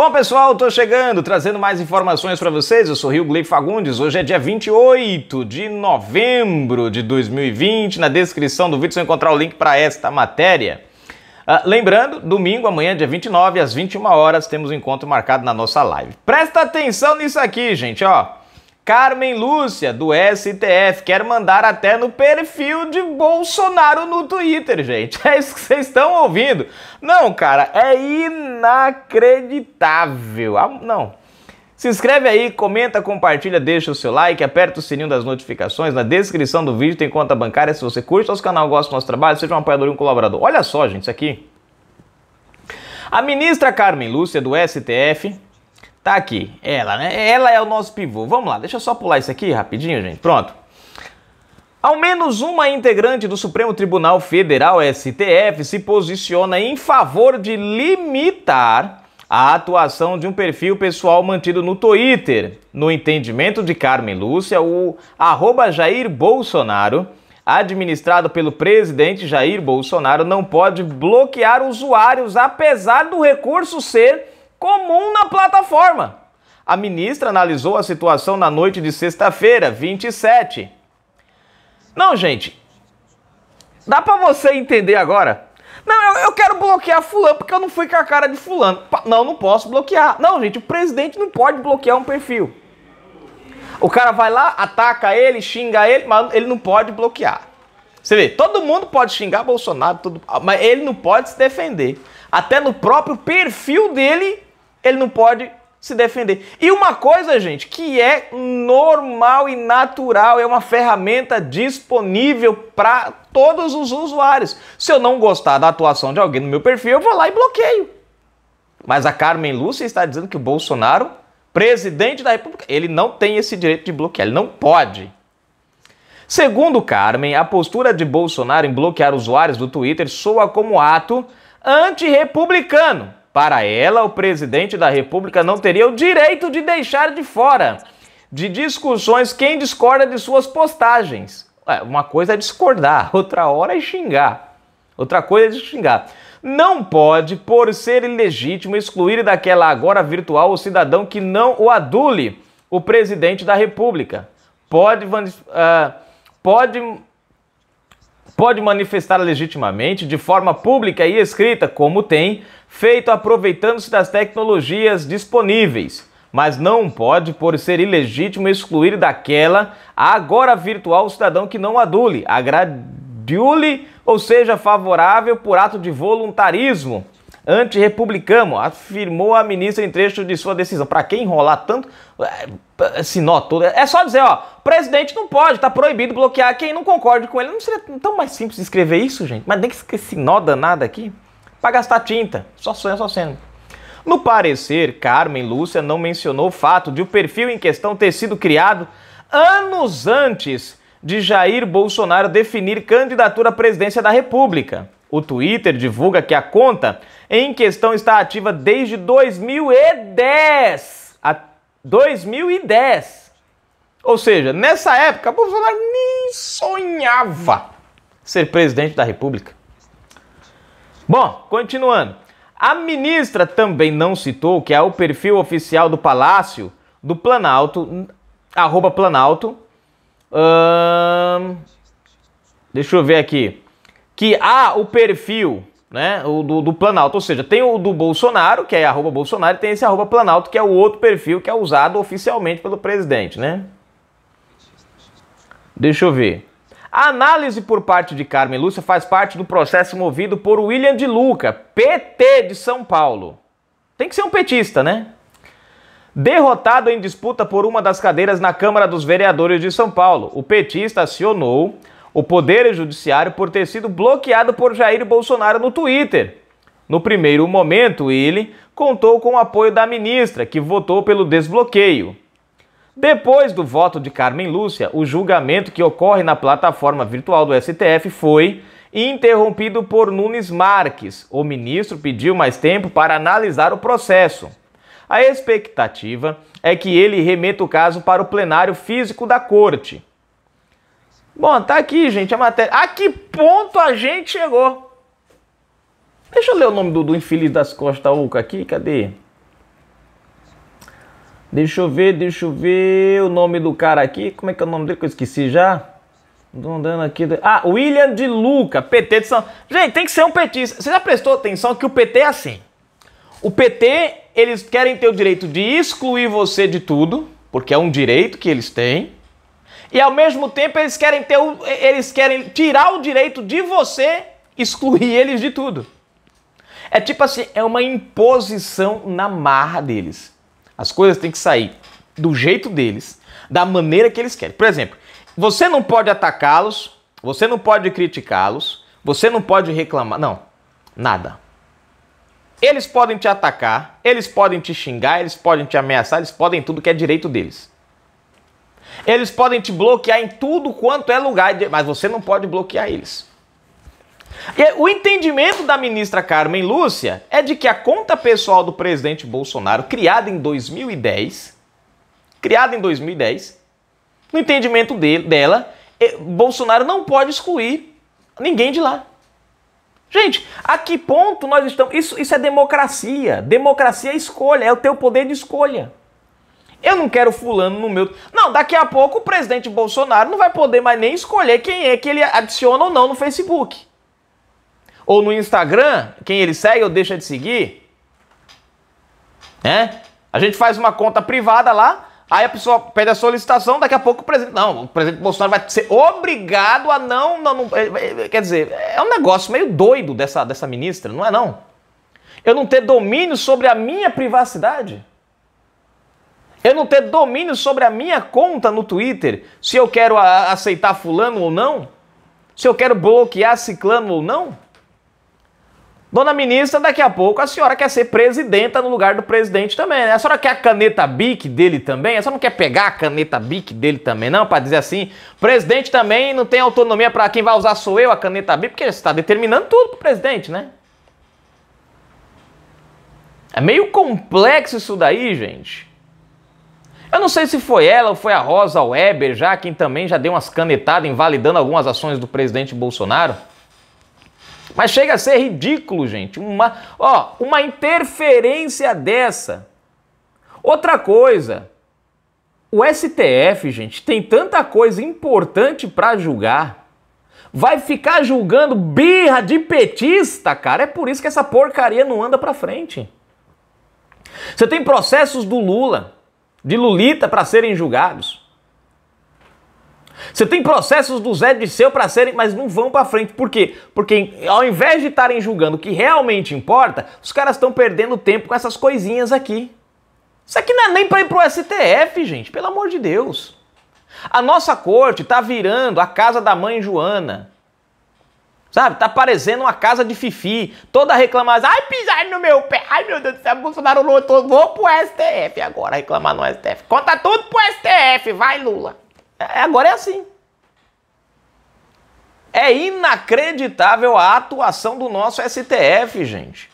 Bom, pessoal, tô chegando, trazendo mais informações para vocês. Eu sou Rio Gley Fagundes. Hoje é dia 28 de novembro de 2020. Na descrição do vídeo você vai encontrar o link para esta matéria. Uh, lembrando, domingo, amanhã, dia 29, às 21 horas, temos um encontro marcado na nossa live. Presta atenção nisso aqui, gente, ó. Carmen Lúcia, do STF, quer mandar até no perfil de Bolsonaro no Twitter, gente. É isso que vocês estão ouvindo. Não, cara, é inacreditável. Ah, não. Se inscreve aí, comenta, compartilha, deixa o seu like, aperta o sininho das notificações. Na descrição do vídeo tem conta bancária. Se você curte nosso canal, gosta do nosso trabalho, seja um apoiador e um colaborador. Olha só, gente, isso aqui. A ministra Carmen Lúcia, do STF, Tá aqui, ela, né? Ela é o nosso pivô. Vamos lá, deixa eu só pular isso aqui rapidinho, gente. Pronto. Ao menos uma integrante do Supremo Tribunal Federal, STF, se posiciona em favor de limitar a atuação de um perfil pessoal mantido no Twitter. No entendimento de Carmen Lúcia, o Jair Bolsonaro, administrado pelo presidente Jair Bolsonaro, não pode bloquear usuários, apesar do recurso ser comum na plataforma. A ministra analisou a situação na noite de sexta-feira, 27. Não, gente. Dá para você entender agora? Não, eu, eu, quero bloquear fulano porque eu não fui com a cara de fulano. Não, não posso bloquear. Não, gente, o presidente não pode bloquear um perfil. O cara vai lá, ataca ele, xinga ele, mas ele não pode bloquear. Você vê, todo mundo pode xingar Bolsonaro, tudo, mas ele não pode se defender. Até no próprio perfil dele, ele não pode se defender. E uma coisa, gente, que é normal e natural, é uma ferramenta disponível para todos os usuários. Se eu não gostar da atuação de alguém no meu perfil, eu vou lá e bloqueio. Mas a Carmen Lúcia está dizendo que o Bolsonaro, presidente da República, ele não tem esse direito de bloquear, ele não pode. Segundo Carmen, a postura de Bolsonaro em bloquear usuários do Twitter soa como ato antirrepublicano para ela, o presidente da República não teria o direito de deixar de fora de discussões quem discorda de suas postagens. É, uma coisa é discordar, outra hora é xingar. Outra coisa é xingar. Não pode, por ser ilegítimo, excluir daquela agora virtual o cidadão que não o adule o presidente da República. Pode, uh, pode pode manifestar legitimamente, de forma pública e escrita, como tem feito aproveitando-se das tecnologias disponíveis, mas não pode, por ser ilegítimo, excluir daquela agora virtual o cidadão que não adule, agradule, ou seja, favorável por ato de voluntarismo antirrepublicano, afirmou a ministra em trecho de sua decisão. Para quem enrolar tanto é, esse nó todo? É só dizer, ó, presidente não pode, tá proibido bloquear quem não concorde com ele. Não seria tão mais simples escrever isso, gente? Mas nem que esse nó danado aqui, para gastar tinta, só sonha, só sendo. No parecer, Carmen Lúcia não mencionou o fato de o perfil em questão ter sido criado anos antes de Jair Bolsonaro definir candidatura à presidência da República. O Twitter divulga que a conta em questão está ativa desde 2010. A 2010. Ou seja, nessa época, Bolsonaro nem sonhava ser presidente da República. Bom, continuando. A ministra também não citou que é o perfil oficial do Palácio do Planalto, arroba Planalto. Hum, deixa eu ver aqui que há o perfil né, o do, do, Planalto, ou seja, tem o do Bolsonaro, que é arroba Bolsonaro, e tem esse arroba Planalto, que é o outro perfil que é usado oficialmente pelo presidente, né? Deixa eu ver. A análise por parte de Carmen Lúcia faz parte do processo movido por William de Luca, PT de São Paulo. Tem que ser um petista, né? Derrotado em disputa por uma das cadeiras na Câmara dos Vereadores de São Paulo, o petista acionou o Poder Judiciário por ter sido bloqueado por Jair Bolsonaro no Twitter. No primeiro momento, ele contou com o apoio da ministra, que votou pelo desbloqueio. Depois do voto de Carmen Lúcia, o julgamento que ocorre na plataforma virtual do STF foi interrompido por Nunes Marques. O ministro pediu mais tempo para analisar o processo. A expectativa é que ele remeta o caso para o plenário físico da corte. Bom, tá aqui, gente, a matéria. A que ponto a gente chegou? Deixa eu ler o nome do, do infeliz das Costa tá, Uca aqui, cadê? Deixa eu ver, deixa eu ver o nome do cara aqui. Como é que é o nome dele que eu esqueci já? Tô andando aqui. Ah, William de Luca, PT de São. Gente, tem que ser um petista. Você já prestou atenção que o PT é assim? O PT, eles querem ter o direito de excluir você de tudo, porque é um direito que eles têm e ao mesmo tempo eles querem ter o, eles querem tirar o direito de você excluir eles de tudo. É tipo assim, é uma imposição na marra deles. As coisas têm que sair do jeito deles, da maneira que eles querem. Por exemplo, você não pode atacá-los, você não pode criticá-los, você não pode reclamar, não, nada. Eles podem te atacar, eles podem te xingar, eles podem te ameaçar, eles podem tudo que é direito deles. Eles podem te bloquear em tudo quanto é lugar, mas você não pode bloquear eles. E o entendimento da ministra Carmen Lúcia é de que a conta pessoal do presidente Bolsonaro, criada em 2010, criada em 2010, no entendimento dela, Bolsonaro não pode excluir ninguém de lá. Gente, a que ponto nós estamos. Isso, isso é democracia. Democracia é escolha, é o teu poder de escolha. Eu não quero fulano no meu. Não, daqui a pouco o presidente Bolsonaro não vai poder mais nem escolher quem é que ele adiciona ou não no Facebook. Ou no Instagram, quem ele segue ou deixa de seguir. Né? A gente faz uma conta privada lá, aí a pessoa pede a solicitação, daqui a pouco o presidente. Não, o presidente Bolsonaro vai ser obrigado a não. não, não é, é, é, quer dizer, é um negócio meio doido dessa, dessa ministra, não é não? Eu não ter domínio sobre a minha privacidade? Eu não ter domínio sobre a minha conta no Twitter, se eu quero aceitar fulano ou não? Se eu quero bloquear ciclano ou não? Dona ministra, daqui a pouco a senhora quer ser presidenta no lugar do presidente também, né? A senhora quer a caneta BIC dele também? A senhora não quer pegar a caneta BIC dele também, não? Para dizer assim, presidente também não tem autonomia para quem vai usar sou eu a caneta BIC, porque você está determinando tudo para o presidente, né? É meio complexo isso daí, gente. Eu não sei se foi ela ou foi a Rosa Weber, já quem também já deu umas canetadas invalidando algumas ações do presidente Bolsonaro. Mas chega a ser ridículo, gente. Uma, ó, uma interferência dessa. Outra coisa, o STF, gente, tem tanta coisa importante para julgar. Vai ficar julgando birra de petista, cara. É por isso que essa porcaria não anda para frente. Você tem processos do Lula, de Lulita para serem julgados. Você tem processos do Zé de seu para serem, mas não vão para frente. Por quê? Porque ao invés de estarem julgando o que realmente importa, os caras estão perdendo tempo com essas coisinhas aqui. Isso aqui não é nem para ir pro STF, gente, pelo amor de Deus. A nossa corte está virando a casa da mãe Joana. Sabe? Tá parecendo uma casa de fifi. Toda reclamada. Ai, pisar no meu pé. Ai, meu Deus do céu, Bolsonaro lutou. Vou pro STF agora reclamar no STF. Conta tudo pro STF. Vai, Lula. É, é, agora é assim. É inacreditável a atuação do nosso STF, gente.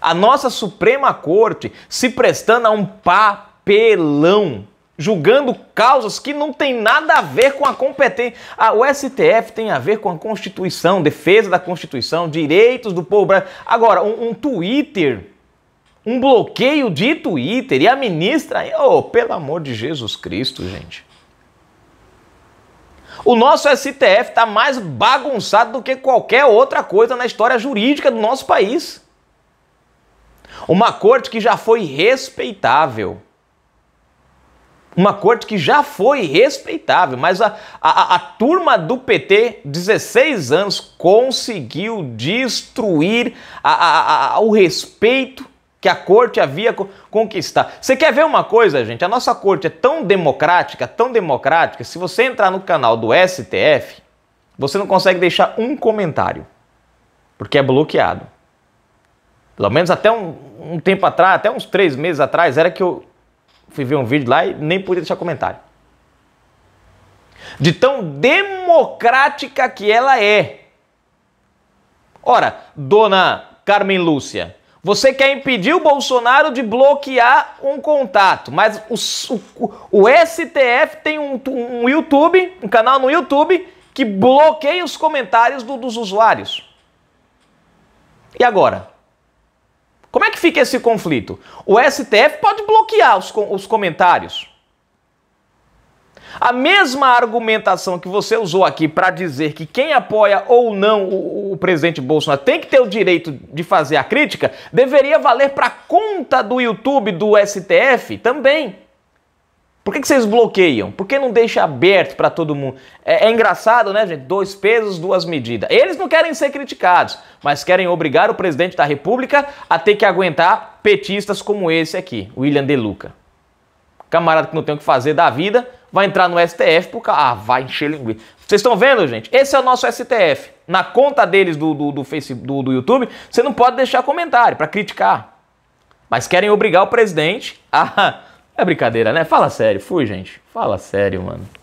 A nossa Suprema Corte se prestando a um papelão julgando causas que não tem nada a ver com a competência. O STF tem a ver com a Constituição, defesa da Constituição, direitos do povo brasileiro. Agora, um, um Twitter, um bloqueio de Twitter e a ministra, oh, pelo amor de Jesus Cristo, gente. O nosso STF está mais bagunçado do que qualquer outra coisa na história jurídica do nosso país. Uma corte que já foi respeitável uma corte que já foi respeitável, mas a, a, a, turma do PT, 16 anos, conseguiu destruir a, a, o respeito que a corte havia conquistado. Você quer ver uma coisa, gente? A nossa corte é tão democrática, tão democrática, se você entrar no canal do STF, você não consegue deixar um comentário, porque é bloqueado. Pelo menos até um, um tempo atrás, até uns três meses atrás, era que eu fui ver um vídeo lá e nem podia deixar comentário. De tão democrática que ela é. Ora, dona Carmen Lúcia, você quer impedir o Bolsonaro de bloquear um contato, mas o, o, o STF tem um, um, YouTube, um canal no YouTube, que bloqueia os comentários do, dos usuários. E agora? Como é que fica esse conflito? O STF pode bloquear os, os comentários. A mesma argumentação que você usou aqui para dizer que quem apoia ou não o, o, presidente Bolsonaro tem que ter o direito de fazer a crítica, deveria valer para conta do YouTube do STF também. Por que, que vocês bloqueiam? Por que não deixa aberto para todo mundo? É, é, engraçado, né, gente? Dois pesos, duas medidas. Eles não querem ser criticados, mas querem obrigar o presidente da República a ter que aguentar petistas como esse aqui, William De Luca. Camarada que não tem o que fazer da vida, vai entrar no STF por causa. Ah, vai encher linguiça. Vocês estão vendo, gente? Esse é o nosso STF. Na conta deles do, do, do Facebook, do, do YouTube, você não pode deixar comentário para criticar. Mas querem obrigar o presidente a é brincadeira, né? Fala sério. Fui, gente. Fala sério, mano.